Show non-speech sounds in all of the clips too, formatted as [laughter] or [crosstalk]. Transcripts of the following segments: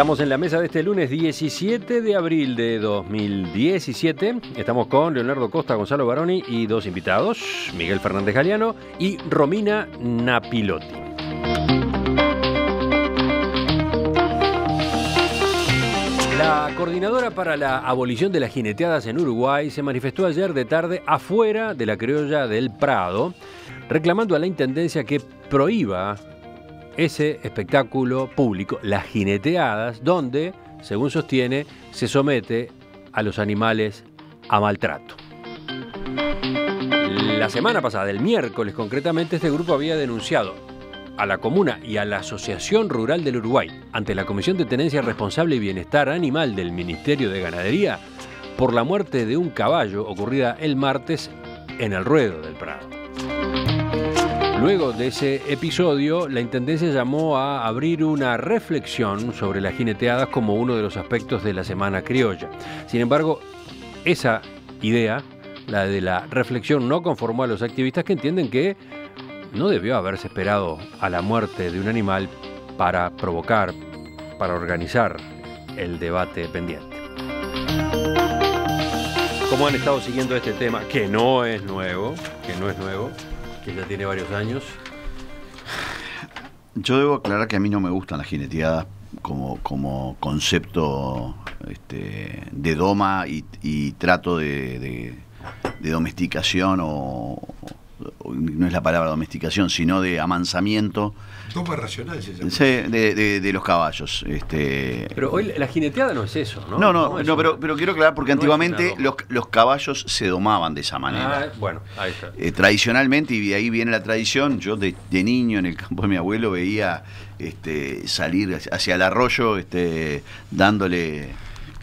Estamos en la mesa de este lunes 17 de abril de 2017. Estamos con Leonardo Costa, Gonzalo Baroni y dos invitados, Miguel Fernández Galeano y Romina Napilotti. La coordinadora para la abolición de las jineteadas en Uruguay se manifestó ayer de tarde afuera de la criolla del Prado, reclamando a la Intendencia que prohíba ese espectáculo público, las jineteadas, donde, según sostiene, se somete a los animales a maltrato. La semana pasada, el miércoles concretamente, este grupo había denunciado a la comuna y a la Asociación Rural del Uruguay ante la Comisión de Tenencia Responsable y Bienestar Animal del Ministerio de Ganadería por la muerte de un caballo ocurrida el martes en el ruedo del Prado. Luego de ese episodio, la Intendencia llamó a abrir una reflexión sobre las jineteadas como uno de los aspectos de la Semana Criolla. Sin embargo, esa idea, la de la reflexión, no conformó a los activistas que entienden que no debió haberse esperado a la muerte de un animal para provocar, para organizar el debate pendiente. Como han estado siguiendo este tema? Que no es nuevo, que no es nuevo que ya tiene varios años. Yo debo aclarar que a mí no me gustan las jineteadas como, como concepto este, de doma y, trato de domesticación o, no es la palabra domesticación, sino de amansamiento. racional se llama. De, de, los caballos. Este... Pero hoy la jineteada no es eso, ¿no? No, no, pero, quiero aclarar porque antiguamente los, caballos se domaban de esa manera. Ah, bueno, ahí está. Eh, tradicionalmente, y de ahí viene la tradición, yo de, niño en el campo de mi abuelo veía este, salir hacia el arroyo este, dándole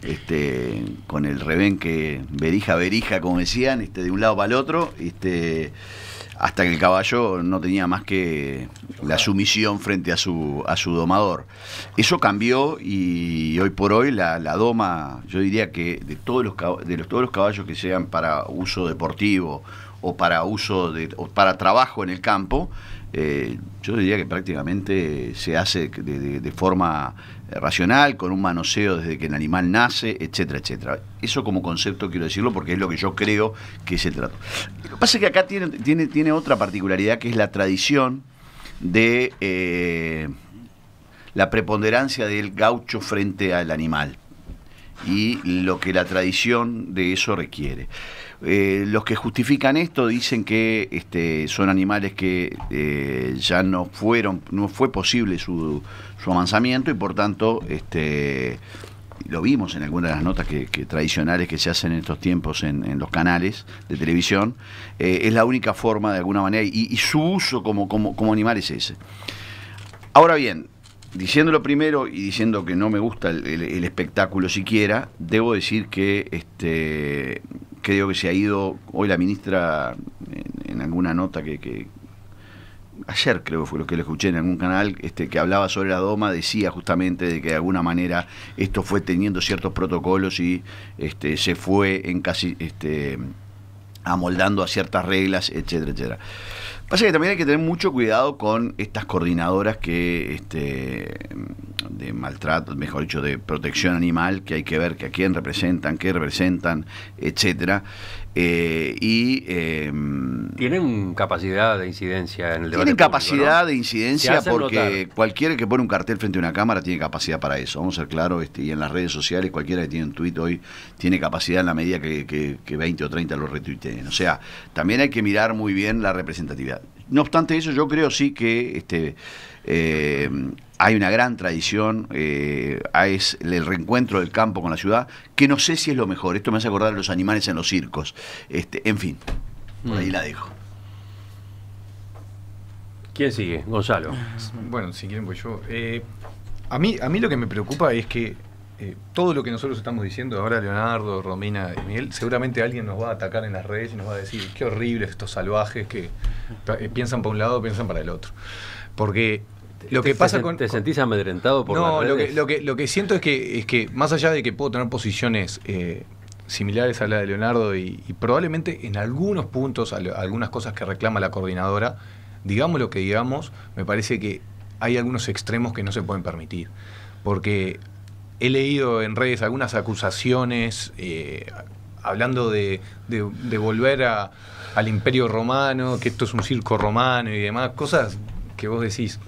este, con el revén que berija verija, como decían, este, de un lado para el otro, este, hasta que el caballo no tenía más que la sumisión frente a su, a su domador. Eso cambió y hoy por hoy la, doma, yo diría que de todos, los, de los, todos los caballos que sean para uso deportivo o para uso de, o para trabajo en el campo, eh, yo diría que prácticamente se hace de, forma racional, con un manoseo desde que el animal nace, etcétera, etcétera. Eso como concepto quiero decirlo porque es lo que yo creo que se trata. Lo que pasa es que acá tiene, tiene, otra particularidad que es la tradición de eh, la preponderancia del gaucho frente al animal y lo que la tradición de eso requiere. Eh, los que justifican esto dicen que este, son animales que eh, ya no fueron, no fue posible su, su avanzamiento y por tanto este, lo vimos en algunas de las notas que, tradicionales que se hacen en estos tiempos en, los canales de televisión, eh, es la única forma de alguna manera y, su uso como, como, como animal es ese. Ahora bien, diciéndolo primero y diciendo que no me gusta el, espectáculo siquiera, debo decir que este, creo que se ha ido, hoy la ministra, en, alguna nota que, ayer creo que fue lo que le escuché en algún canal, este, que hablaba sobre la Doma, decía justamente de que de alguna manera esto fue teniendo ciertos protocolos y este, se fue en casi este, amoldando a ciertas reglas, etcétera, etcétera. Pasa que también hay que tener mucho cuidado con estas coordinadoras que, este, de maltrato, mejor dicho, de protección animal, que hay que ver que a quién representan, qué representan, etcétera. Eh, y, eh, tienen capacidad de incidencia en el debate. Tienen capacidad de incidencia porque cualquiera que pone un cartel frente a una cámara tiene capacidad para eso. Vamos a ser claros, este, y en las redes sociales, cualquiera que tiene un tuit hoy tiene capacidad en la medida que, que, 20 o 30 lo retuiteen. O sea, también hay que mirar muy bien la representatividad. No obstante eso, yo creo sí que este, eh, hay una gran tradición, eh, es el reencuentro del campo con la ciudad, que no sé si es lo mejor. Esto me hace acordar a los animales en los circos. Este, en fin, por ahí mm. la dejo. ¿Quién sigue? Gonzalo. Bueno, si quieren voy yo. Eh, a, mí, a mí lo que me preocupa es que eh, todo lo que nosotros estamos diciendo ahora, Leonardo, Romina y Miguel, seguramente alguien nos va a atacar en las redes y nos va a decir, qué horribles estos salvajes que piensan para un lado, piensan para el otro. Porque que te, pasa con. ¿Te sentís amedrentado por No, Lo, que, lo, que, siento es que, es que, más allá de que puedo tener posiciones eh, similares a la de Leonardo y, probablemente en algunos puntos, algunas cosas que reclama la coordinadora, digamos lo que digamos, me parece que hay algunos extremos que no se pueden permitir. Porque he leído en redes algunas acusaciones eh, hablando de, volver al imperio romano, que esto es un circo romano y demás, cosas que vos decís,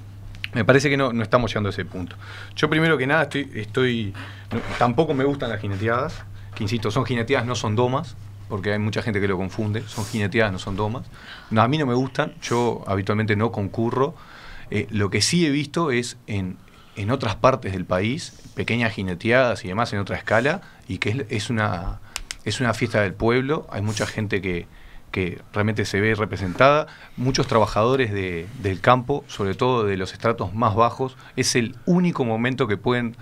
me parece que no, no estamos llegando a ese punto. Yo primero que nada estoy, estoy tampoco me gustan las jineteadas, que insisto, son jineteadas, no son domas, porque hay mucha gente que lo confunde, son jineteadas, no son domas. a mí no me gustan, yo habitualmente no concurro. Eh, lo que sí he visto es en, en, otras partes del país, pequeñas jineteadas y demás en otra escala, y que es, una, es una fiesta del pueblo, hay mucha gente que, que realmente se ve representada. Muchos trabajadores del campo, sobre todo de los estratos más bajos, es el único momento que pueden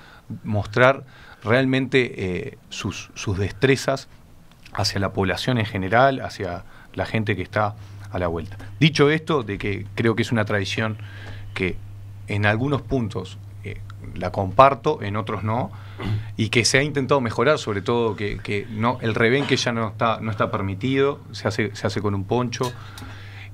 mostrar realmente eh, sus, sus destrezas hacia la población en general, hacia la gente que está a la vuelta. Dicho esto, de que creo que es una tradición que en algunos puntos la comparto, en otros no, y que se ha intentado mejorar, sobre todo que, que no, el que ya no está, no está permitido, se hace, se hace con un poncho.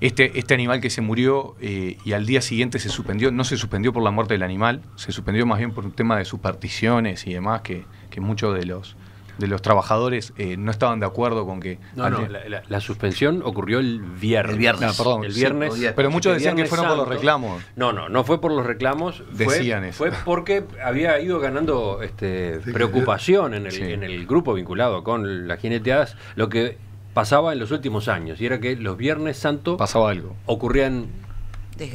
Este, este animal que se murió eh, y al día siguiente se suspendió, no se suspendió por la muerte del animal, se suspendió más bien por un tema de particiones y demás que, que muchos de los, de los trabajadores eh, no estaban de acuerdo con que... la, suspensión ocurrió el viernes. viernes. Ah, perdón, el viernes. pero muchos decían que fueron por los reclamos. No, no, no fue por los reclamos. Decían fue, eso. Fue porque había ido ganando este, preocupación en el, en el grupo vinculado con las jineteadas lo que pasaba en los últimos años. Y era que los viernes santo... Pasaba algo. Ocurrían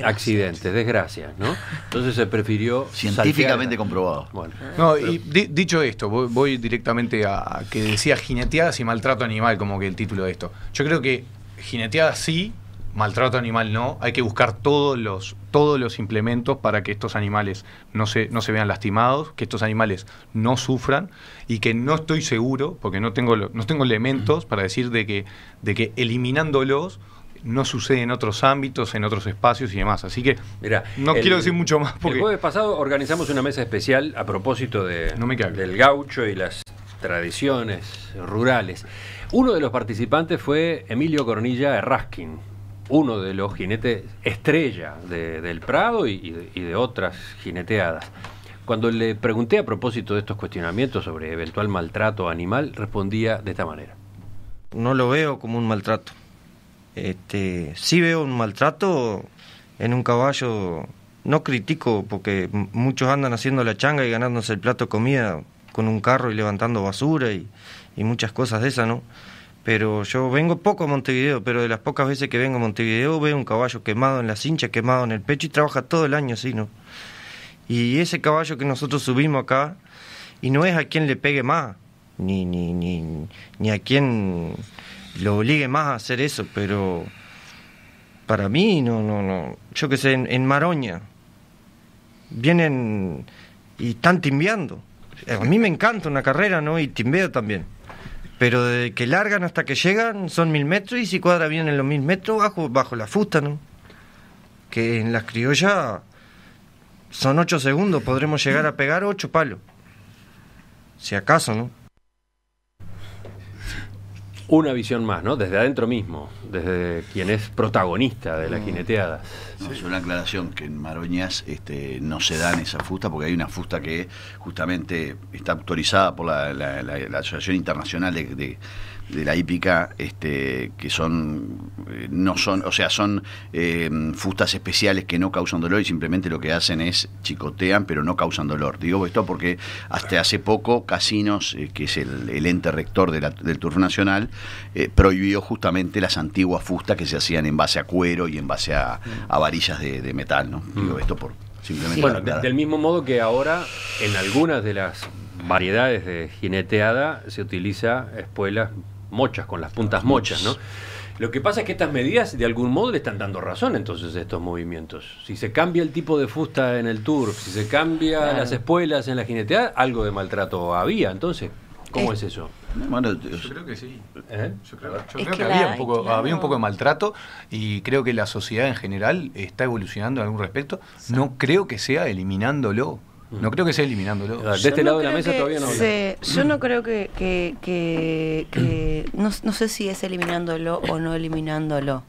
accidentes, desgracias, ¿no? Entonces se prefirió... [laughs] Científicamente comprobado. Bueno. y dicho esto, voy, directamente a que decía jineteadas y maltrato animal como que el título de esto. Yo creo que jineteadas sí, maltrato animal no, hay que buscar todos los, todos los implementos para que estos animales no se, no se vean lastimados, que estos animales no sufran y que no estoy seguro, porque no tengo, no tengo elementos para decir de que, de que eliminándolos no sucede en otros ámbitos, en otros espacios y demás. Así que no quiero decir mucho más porque... El jueves pasado organizamos una mesa especial a propósito de, del gaucho y las tradiciones rurales. Uno de los participantes fue Emilio Cornilla Erraskin, uno de los jinetes estrella del Prado y de otras jineteadas. Cuando le pregunté a propósito de estos cuestionamientos sobre eventual maltrato animal, respondía de esta manera. No lo veo como un maltrato. Este, sí veo un maltrato en un caballo, no critico porque muchos andan haciendo la changa y ganándose el plato de comida con un carro y levantando basura y, muchas cosas de esas, ¿no? Pero yo vengo poco a Montevideo, pero de las pocas veces que vengo a Montevideo veo un caballo quemado en la cincha, quemado en el pecho y trabaja todo el año así, ¿no? Y ese caballo que nosotros subimos acá, y no es a quien le pegue más, ni, ni, ni, ni a quien lo obligue más a hacer eso, pero para mí, no, no, no. Yo que sé, en, Maroña vienen y están timbeando. Eh, a mí me encanta una carrera, ¿no? Y timbeo también. Pero de que largan hasta que llegan son mil metros y si cuadra bien en los mil metros bajo, bajo la fusta, ¿no? Que en las criollas son ocho segundos, podremos llegar a pegar ocho palos. Si acaso, ¿no? Una visión más, ¿no? Desde adentro mismo, desde quien es protagonista de la mm. jineteada. es una aclaración que en Maroñas este, no se dan esa fusta, porque hay una fusta que justamente está autorizada por la, Asociación Internacional de de la hípica este, que son, eh, no son, o sea, son eh, fustas especiales que no causan dolor y simplemente lo que hacen es chicotean, pero no causan dolor. Digo esto porque hasta hace poco Casinos, eh, que es el, ente rector del Turf Nacional, prohibió justamente las antiguas fustas que se hacían en base a cuero y en base a, varillas de, metal, ¿no? Digo mm. esto por simplemente... Bueno, del mismo modo que ahora en algunas de las variedades de jineteada se utiliza espuelas mochas, con las puntas mochas, ¿no? Lo que pasa es que estas medidas de algún modo le están dando razón entonces a estos movimientos. Si se cambia el tipo de fusta en el tour si se cambia las espuelas en la jineteada, algo de maltrato había. Entonces, ¿cómo es, eso? yo, creo que sí. ¿Eh? Yo creo, que, había, un poco, de maltrato y creo que la sociedad en general está evolucionando en algún respecto. No creo que sea eliminándolo no creo que sea eliminándolo. De este lado de la mesa todavía no. yo no creo que. no, sé si es eliminándolo o no eliminándolo.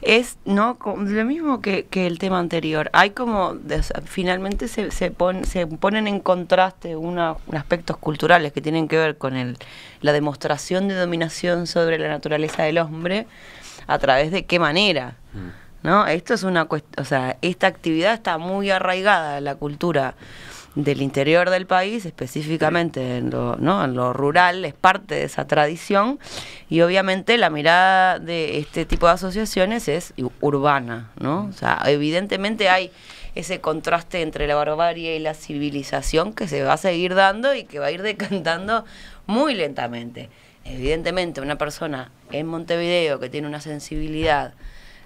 Es no lo mismo que, el tema anterior. Hay como. Finalmente se, se, ponen en contraste unos aspectos culturales que tienen que ver con el, la demostración de dominación sobre la naturaleza del hombre a través de qué manera. Mm. ¿no? Esto es una sea, esta actividad está muy arraigada en la cultura del interior del país, específicamente en lo, ¿no? en rural, es parte de esa tradición y obviamente la mirada de este tipo de asociaciones es urbana, ¿no? Mm. O sea, evidentemente hay ese contraste entre la barbarie y la civilización que se va a seguir dando y que va a ir [laughs] decantando muy lentamente. Evidentemente una persona en Montevideo que tiene una sensibilidad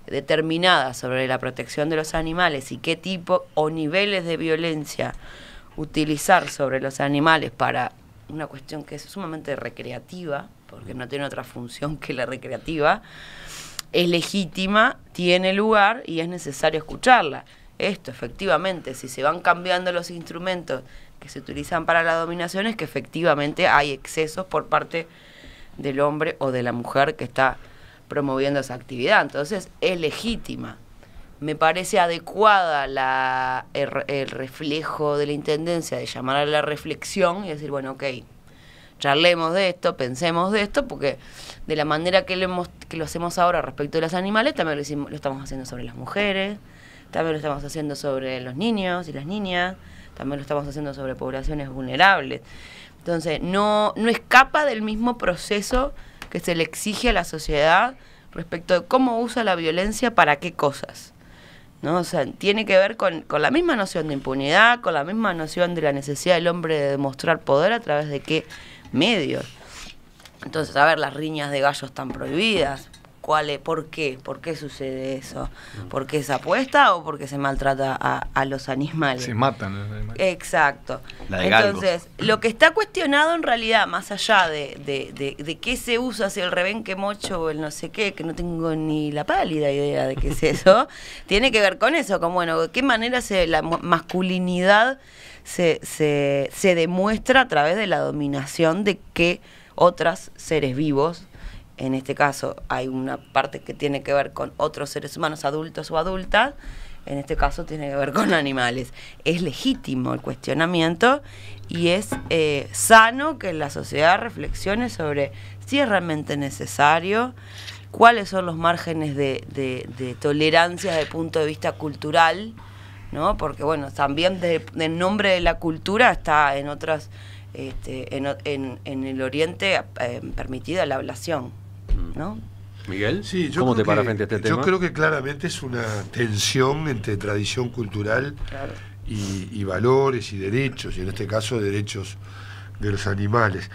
determinada sobre la protección de los animales y qué tipo o niveles de violencia utilizar sobre los animales para una cuestión que es sumamente recreativa, porque no tiene otra función que la recreativa, es legítima, tiene lugar y es necesario escucharla. Esto, efectivamente, si se van cambiando los instrumentos que se utilizan para la dominación, es que efectivamente hay excesos por parte del hombre o de la mujer que está promoviendo esa actividad. Entonces es legítima. Me parece adecuada la, el, reflejo de la Intendencia de llamar a la reflexión y decir, bueno, ok, charlemos de esto, pensemos de esto, porque de la manera que lo, hemos, que lo hacemos ahora respecto de los animales, también lo, lo estamos haciendo sobre las mujeres, también lo estamos haciendo sobre los niños y las niñas, también lo estamos haciendo sobre poblaciones vulnerables. Entonces, no, no escapa del mismo proceso que se le exige a la sociedad respecto de cómo usa la violencia para qué cosas. ¿no? O sea, tiene que ver con, con, la misma noción de impunidad, con la misma noción de la necesidad del hombre de demostrar poder a través de qué medios. Entonces, a ver, las riñas de gallos están prohibidas, cuál es, por qué, por qué sucede eso, mm. porque es apuesta o porque se maltrata a, los animales. Se matan los animales. Exacto. Entonces, lo que está cuestionado en realidad, más allá de, de, de, qué se usa, si el rebenque mocho o el no sé qué, que no tengo ni la pálida idea de qué es [laughs] eso, tiene que ver con eso, con bueno, de qué manera se, la masculinidad se, se, se demuestra a través de la dominación de que otras seres vivos en este caso hay una parte que tiene que ver con otros seres humanos, adultos o adultas, en este caso tiene que ver con animales. Es legítimo el cuestionamiento y es eh, sano que la sociedad reflexione sobre si es realmente necesario, cuáles son los márgenes de, de tolerancia desde el punto de vista cultural, ¿no? porque bueno, también en nombre de la cultura está en otras... Este, en, el Oriente eh, permitida la ablación. ¿no? Miguel, sí, yo ¿cómo te para frente a este tema? Yo creo que claramente es una tensión entre tradición cultural y, valores y derechos, y en este caso derechos de los animales.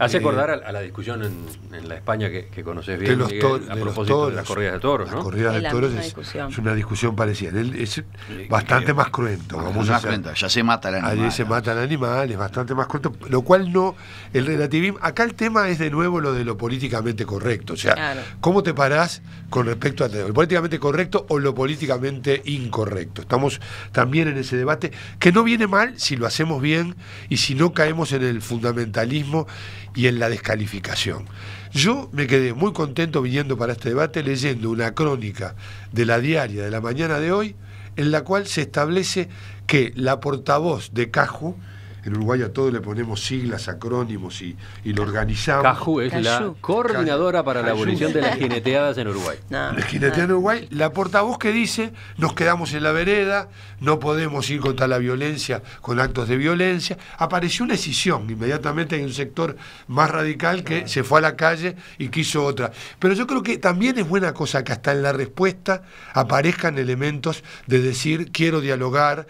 Hace acordar a, la discusión en, la España que, conoces bien, a propósito de las corridas de toros. ¿no? Las corridas de toros es, una discusión parecida. Es, bastante más cruento. más Ya se mata el animal. Allí se mata el animal, es bastante más cruento. Lo cual no. El relativismo. Acá el tema es de nuevo lo de lo políticamente correcto. O sea, ¿cómo te parás con respecto a lo políticamente correcto o lo políticamente incorrecto? Estamos también en ese debate que no viene mal si lo hacemos bien y si no caemos en el fundamentalismo y en la descalificación. Yo me quedé muy contento viniendo para este debate leyendo una crónica de la diaria de la mañana de hoy en la cual se establece que la portavoz de Caju en Uruguay a todo le ponemos siglas, acrónimos y, lo organizamos. Caju es la coordinadora para la abolición de las jineteadas en Uruguay. la jineteada en Uruguay, la portavoz que dice, nos quedamos en la vereda, no podemos ir contra la violencia con actos de violencia. Apareció una decisión inmediatamente en un sector más radical que se fue a la calle y quiso otra. Pero yo creo que también es buena cosa que hasta en la respuesta aparezcan elementos de decir quiero dialogar,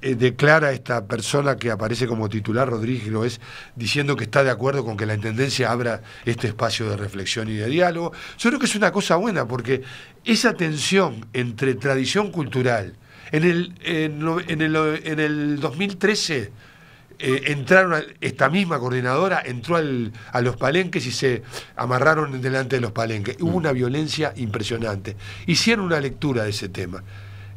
eh, declara esta persona que aparece como titular, Rodríguez es diciendo que está de acuerdo con que la Intendencia abra este espacio de reflexión y de diálogo. Yo creo que es una cosa buena porque esa tensión entre tradición cultural, en el, en, el, 2013 eh, entraron, esta misma coordinadora entró a los palenques y se amarraron delante de los palenques. Hubo mm. una violencia impresionante. Hicieron una lectura de ese tema.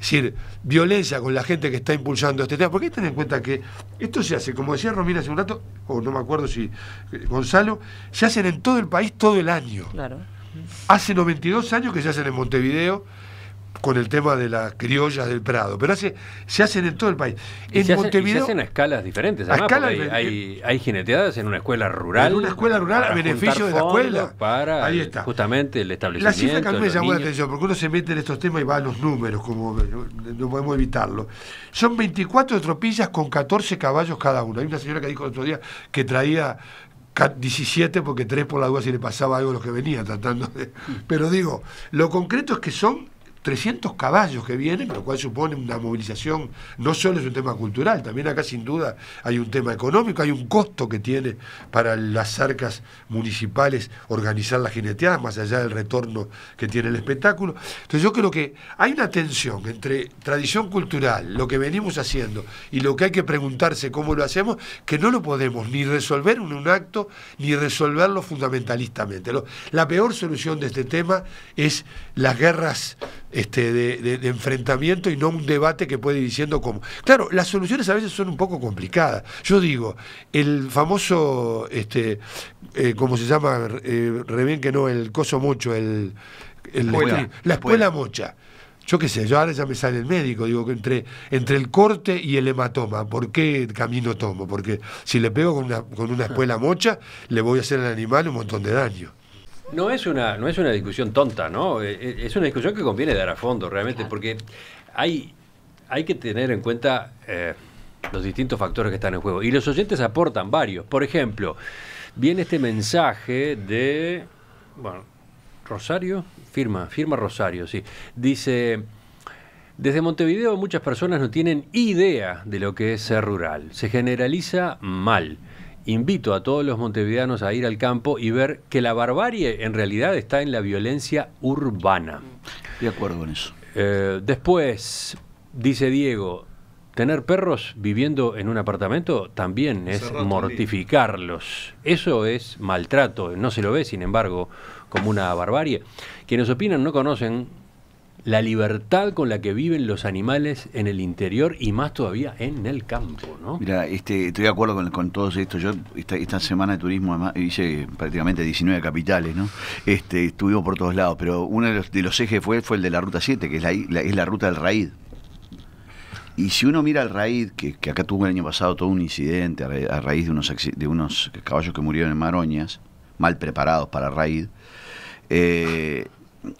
Es decir, violencia con la gente que está impulsando este tema. Porque hay que tener en cuenta que esto se hace, como decía Romina hace un rato, o no me acuerdo si eh, Gonzalo, se hacen en todo el país todo el año. Claro. Hace 92 años que se hacen en Montevideo con el tema de las criollas del Prado, pero hace, se hacen en todo el país. En Montevideo. se hacen a escalas diferentes, hay, hay, jineteadas en una escuela rural. En una escuela rural a beneficio de la escuela. Ahí está. justamente el establecimiento. La cifra que me llamó la atención, porque uno se mete en estos temas y va a los números, como no podemos evitarlo. Son 24 tropillas con 14 caballos cada uno. Hay una señora que dijo el otro día que traía 17 porque 3 por la duda si le pasaba algo a los que venían tratando de... Mm. Pero digo, lo concreto es que son 300 caballos que vienen, lo cual supone una movilización, no solo es un tema cultural, también acá sin duda hay un tema económico, hay un costo que tiene para las arcas municipales organizar las jineteadas, más allá del retorno que tiene el espectáculo. Entonces yo creo que hay una tensión entre tradición cultural, lo que venimos haciendo, y lo que hay que preguntarse cómo lo hacemos, que no lo podemos ni resolver en un acto, ni resolverlo fundamentalistamente. la peor solución de este tema es las guerras eh, este, de, enfrentamiento y no un debate que puede ir diciendo cómo. Claro, las soluciones a veces son un poco complicadas. Yo digo, el famoso, este, eh, ¿cómo se llama? Eh, bien que no, el coso mucho el, la, espuela mocha yo qué sé, yo ahora ya me sale el médico, digo que entre, entre el corte y el hematoma, ¿por qué camino tomo? Porque si le pego con una, con una espuela mocha, le voy a hacer al animal un montón de daño. No es una, no es una discusión tonta, ¿no? Eh, eh, es una discusión que conviene dar a fondo, realmente, porque hay, hay que tener en cuenta eh, los distintos factores que están en juego. Y los oyentes aportan varios. Por ejemplo, viene este mensaje de. Bueno, Rosario, firma, firma Rosario, sí. Dice. Desde Montevideo muchas personas no tienen idea de lo que es ser rural. Se generaliza mal invito a todos los montevideanos a ir al campo y ver que la barbarie en realidad está en la violencia urbana. De acuerdo con eso. Eh, después, dice Diego, tener perros viviendo en un apartamento también es mortificarlos. Eso es maltrato, no se lo ve, sin embargo, como una barbarie. Quienes opinan no conocen la libertad con la que viven los animales en el interior y más todavía en el campo, ¿no? Mira, este, estoy de acuerdo con, con todo esto. Yo esta, esta, semana de turismo además, hice prácticamente 19 capitales, ¿no? Este, estuvimos por todos lados, pero uno de los, ejes fue, fue el de la Ruta 7, que es la, es la ruta del Raid Y si uno mira al Raid que, acá tuvo el año pasado todo un incidente a, raíz de unos, de unos caballos que murieron en Maroñas, mal preparados para Raid eh,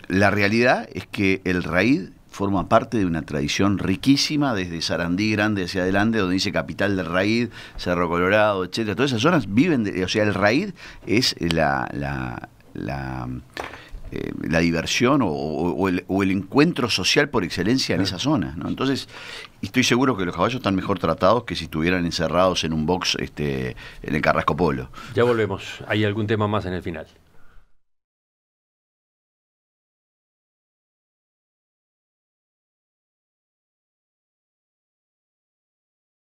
la realidad es que el raíz forma parte de una tradición riquísima desde Sarandí Grande hacia adelante, donde dice Capital del Raíz, Cerro Colorado, etcétera. Todas esas zonas viven, de, o sea, el raíz es la, la, la eh, diversión o, el, encuentro social por excelencia en esa zona. ¿no? Entonces, estoy seguro que los caballos están mejor tratados que si estuvieran encerrados en un box este, en el Carrasco Polo. Ya volvemos. Hay algún tema más en el final.